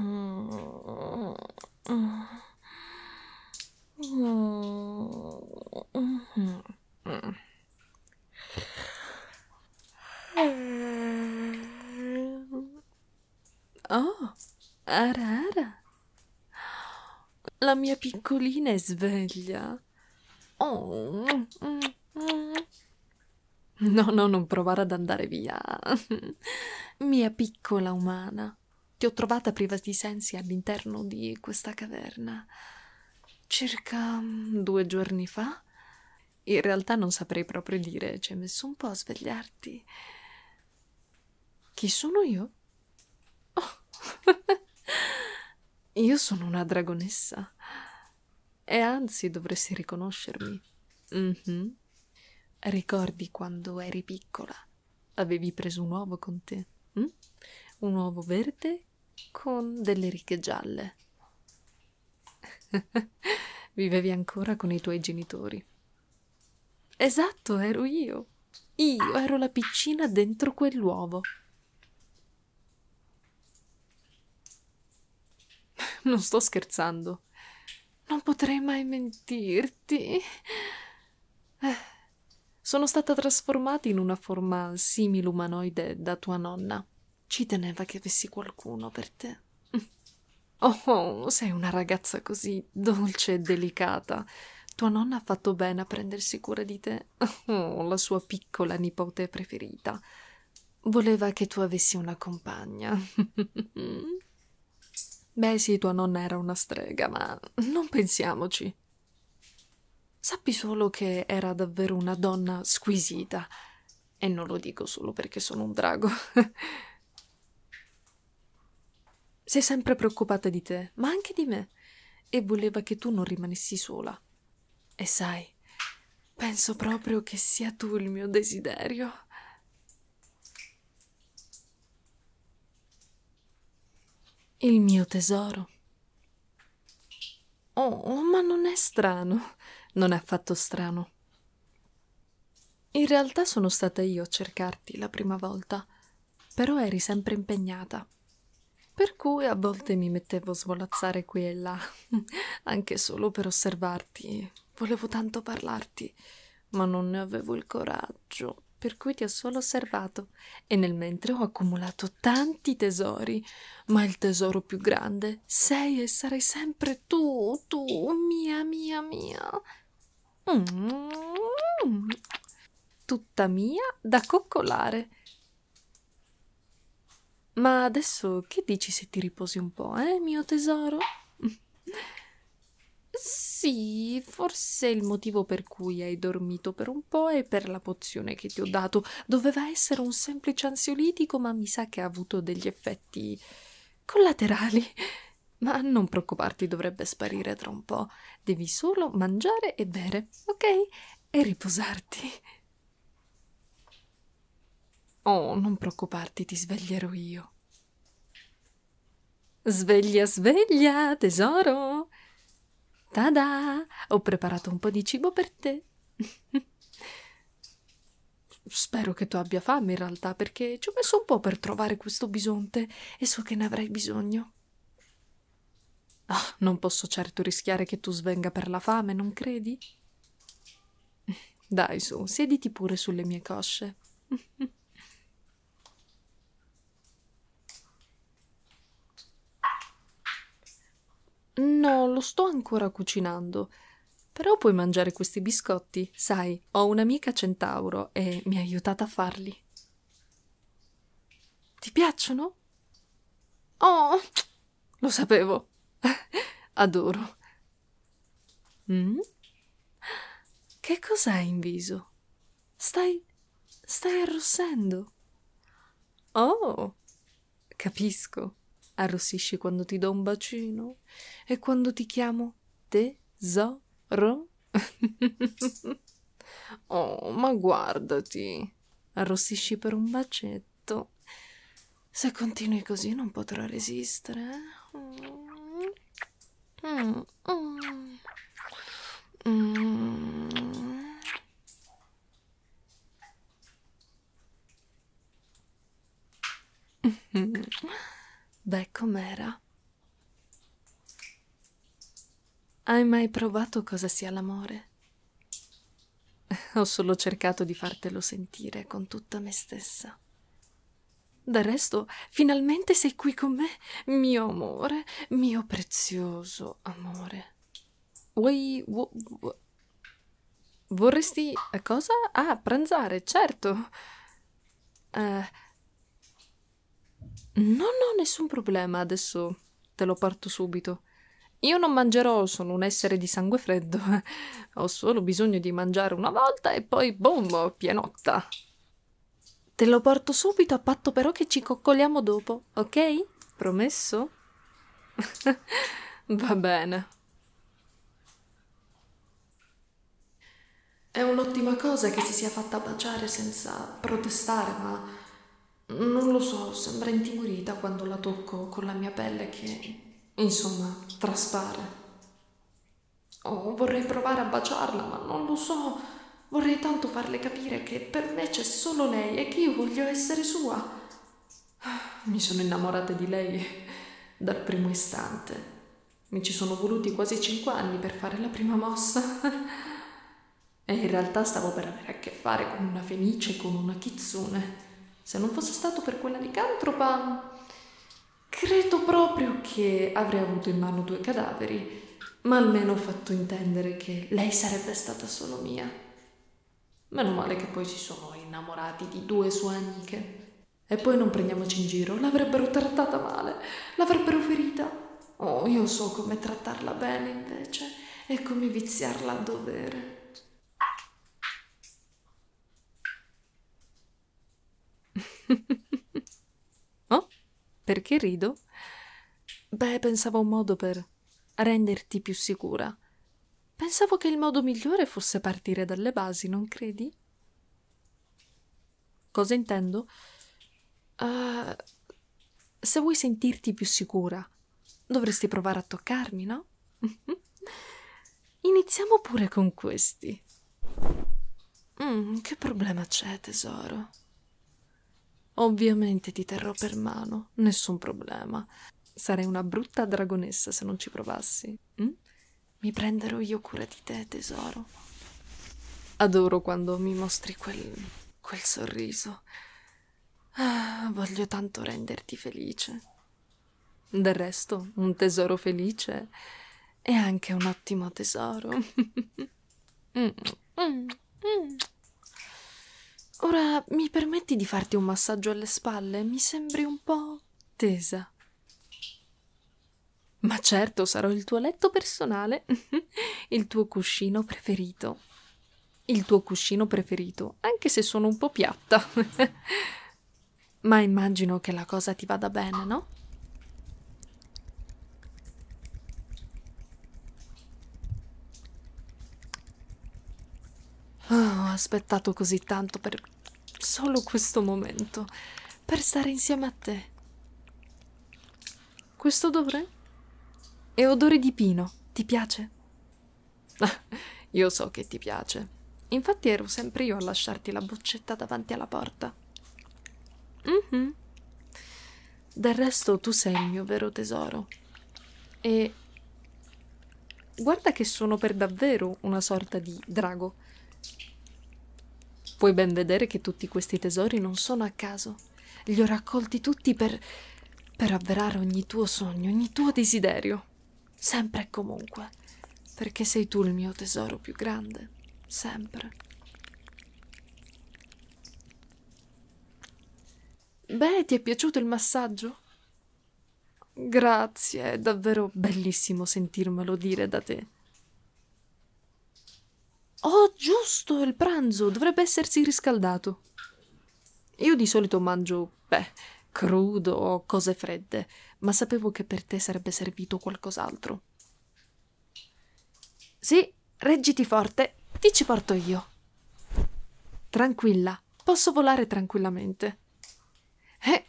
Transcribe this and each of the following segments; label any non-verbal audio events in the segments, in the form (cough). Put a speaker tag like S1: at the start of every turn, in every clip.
S1: Oh, Ara Ara, la mia piccolina è sveglia. Oh. No, no, non provare ad andare via. Mia piccola umana ti ho trovata priva di sensi all'interno di questa caverna circa mm, due giorni fa. In realtà non saprei proprio dire, ci hai messo un po' a svegliarti. Chi sono io? Oh. (laughs) io sono una dragonessa. E anzi dovresti riconoscermi. Mm -hmm. Ricordi quando eri piccola? Avevi preso un uovo con te? Mm? Un uovo verde con delle righe gialle. (laughs) Vivevi ancora con i tuoi genitori. Esatto, ero io. Io ero la piccina dentro quell'uovo. (laughs) Non sto scherzando. Non potrei mai mentirti. Eh, sono stata trasformata in una forma simile umanoide da tua nonna. Ci teneva che avessi qualcuno per te. Oh, oh, sei una ragazza così dolce e delicata. Tua nonna ha fatto bene a prendersi cura di te. Oh, la sua piccola nipote preferita. Voleva che tu avessi una compagna. Beh, sì, tua nonna era una strega, ma non pensiamoci. Sappi solo che era davvero una donna squisita. E non lo dico solo perché sono un drago. Sei sempre preoccupata di te, ma anche di me, e voleva che tu non rimanessi sola. E sai, penso proprio che sia tu il mio desiderio. Il mio tesoro. Oh, oh ma non è strano. Non è affatto strano. In realtà sono stata io a cercarti la prima volta, però eri sempre impegnata per cui a volte mi mettevo a svolazzare qui e là, anche solo per osservarti. Volevo tanto parlarti, ma non ne avevo il coraggio, per cui ti ho solo osservato e nel mentre ho accumulato tanti tesori, ma il tesoro più grande sei e sarai sempre tu, tu, mia, mia, mia. Mm -hmm. Tutta mia da coccolare. Ma adesso che dici se ti riposi un po', eh, mio tesoro? sì, forse il motivo per cui hai dormito per un po' è per la pozione che ti ho dato. Doveva essere un semplice ansiolitico, ma mi sa che ha avuto degli effetti collaterali. Ma non preoccuparti, dovrebbe sparire tra un po'. Devi solo mangiare e bere, ok? E riposarti. Oh, non preoccuparti, ti sveglierò io. Sveglia, sveglia, tesoro! Tada! Ho preparato un po' di cibo per te. (laughs) Spero che tu abbia fame in realtà, perché ci ho messo un po' per trovare questo bisonte e so che ne avrai bisogno. Oh, non posso certo rischiare che tu svenga per la fame, non credi? (laughs) Dai su, siediti pure sulle mie cosce. (laughs) No, lo sto ancora cucinando. Però puoi mangiare questi biscotti. Sai, ho un'amica centauro e mi ha aiutata a farli. Ti piacciono? Oh, lo sapevo. (laughs) Adoro. Mm? Che cos'hai in viso? Stai. stai arrossendo. Oh, capisco. Arrossisci quando ti do un bacino e quando ti chiamo tesoro. (laughs) oh, ma guardati. Arrossisci per un bacetto. Se continui così non potrò resistere. Mm. Mm. Mm. Beh, com'era? Hai mai provato cosa sia l'amore? Ho solo cercato di fartelo sentire con tutta me stessa. Del resto, finalmente sei qui con me, mio amore, mio prezioso amore. Vuoi... Vu, vu, vorresti... Eh, cosa? Ah, pranzare, certo. Eh... Uh, non ho nessun problema, adesso te lo parto subito. Io non mangerò, sono un essere di sangue freddo. ho solo bisogno di mangiare una volta e poi, boom, pienotta. Te lo porto subito a patto però che ci coccoliamo dopo, ok? Promesso? (laughs) Va bene. È un'ottima cosa che si sia fatta baciare senza protestare, ma non lo so, sembra intimorita quando la tocco con la mia pelle che, insomma, traspare. Oh, vorrei provare a baciarla, ma non lo so. Vorrei tanto farle capire che per me c'è solo lei e che io voglio essere sua. Ah, mi sono innamorata di lei dal primo istante. Mi ci sono voluti quasi cinque anni per fare la prima mossa. e in realtà stavo per avere a che fare con una fenice e con una kitsune. Se non fosse stato per quella licantropa, credo proprio che avrei avuto in mano due cadaveri, ma almeno ho fatto intendere che lei sarebbe stata solo mia. Meno male che poi si sono innamorati di due sue amiche. E poi non prendiamoci in giro, l'avrebbero trattata male, l'avrebbero ferita. Oh, io so come trattarla bene invece e come viziarla a dovere. (laughs) oh, perché rido? Beh, pensavo a un modo per renderti più sicura. Pensavo che il modo migliore fosse partire dalle basi, non credi? Cosa intendo? Uh, se vuoi sentirti più sicura, dovresti provare a toccarmi, no? (laughs) Iniziamo pure con questi. Mm, che problema c'è, tesoro? Ovviamente ti terrò per mano, nessun problema. Sarei una brutta dragonessa se non ci provassi. Mm? Mi prenderò io cura di te, tesoro. Adoro quando mi mostri quel, quel sorriso. Ah, voglio tanto renderti felice. Del resto, un tesoro felice è anche un ottimo tesoro. (laughs) mm, mm, mm. mm. Ora mi permetti di farti un massaggio alle spalle? Mi sembri un po' tesa. Ma certo, sarò il tuo letto personale, (laughs) il tuo cuscino preferito. Il tuo cuscino preferito, anche se sono un po' piatta. (laughs) Ma immagino che la cosa ti vada bene, no? Oh, ho aspettato così tanto per solo questo momento, per stare insieme a te. Questo odore? È odore di pino, ti piace? (laughs) io so che ti piace. Infatti ero sempre io a lasciarti la boccetta davanti alla porta. Mm -hmm. Del resto tu sei il mio vero tesoro. E guarda che sono per davvero una sorta di drago. Puoi ben vedere che tutti questi tesori non sono a caso. Li ho raccolti tutti per. per avverare ogni tuo sogno, ogni tuo desiderio. Sempre e comunque. Perché sei tu il mio tesoro più grande. Sempre. Beh, ti è piaciuto il massaggio? Grazie, è davvero bellissimo sentirmelo dire da te. Oh, giusto, il pranzo dovrebbe essersi riscaldato. Io di solito mangio, beh, crudo o cose fredde, ma sapevo che per te sarebbe servito qualcos'altro. Sì, reggiti forte, ti ci porto io. Tranquilla, posso volare tranquillamente. Eh.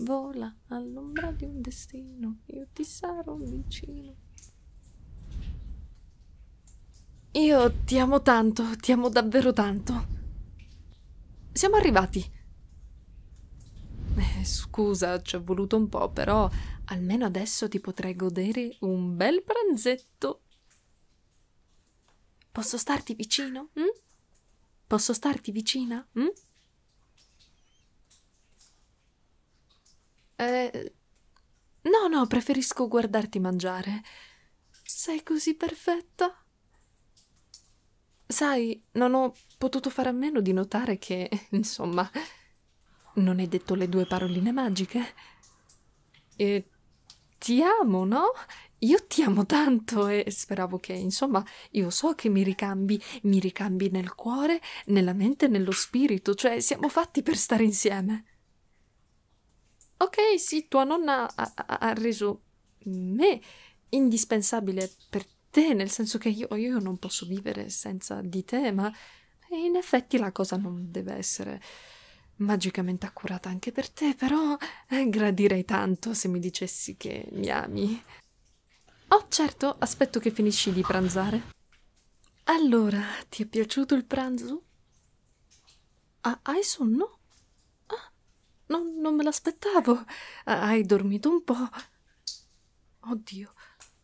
S1: Vola all'ombra di un destino, io ti sarò vicino. Io ti amo tanto, ti amo davvero tanto. Siamo arrivati. Eh, scusa, ci è voluto un po', però almeno adesso ti potrei godere un bel pranzetto. Posso starti vicino? Hm? Posso starti vicina? Hm? Eh, no, no, preferisco guardarti mangiare. Sei così perfetta. Sai, non ho potuto fare a meno di notare che, (laughs) insomma, non hai detto le due paroline magiche. E ti amo, no? Io ti amo tanto e speravo che, insomma, io so che mi ricambi, mi ricambi nel cuore, nella mente e nello spirito, cioè siamo fatti per stare insieme. Ok, sì, tua nonna ha, ha reso me indispensabile per te te, nel senso che io, io non posso vivere senza di te, ma in effetti la cosa non deve essere magicamente accurata anche per te, però eh, gradirei tanto se mi dicessi che mi ami. Oh certo, aspetto che finisci di pranzare. Allora, ti è piaciuto il pranzo? Ah, hai sonno? Ah, non, non me l'aspettavo. Ah, hai dormito un po'. Oddio,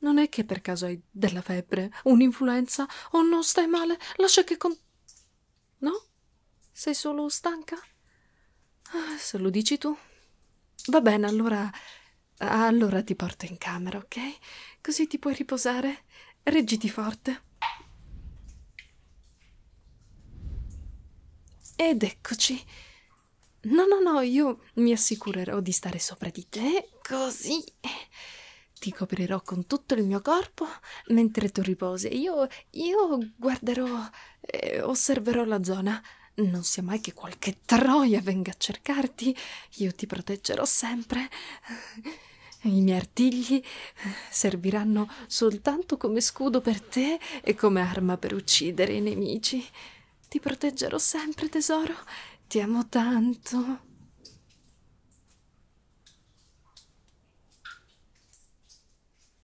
S1: non è che per caso hai della febbre, un'influenza o non stai male? Lascia che con. No? Sei solo stanca? Ah, se lo dici tu. Va bene, allora. Allora ti porto in camera, ok? Così ti puoi riposare. Reggiti forte. Ed eccoci. No, no, no, io mi assicurerò di stare sopra di te, così ti coprirò con tutto il mio corpo mentre tu riposi. Io, io guarderò e eh, osserverò la zona. Non sia mai che qualche troia venga a cercarti, io ti proteggerò sempre. (laughs) I miei artigli eh, serviranno soltanto come scudo per te e come arma per uccidere i nemici. Ti proteggerò sempre, tesoro. Ti amo tanto.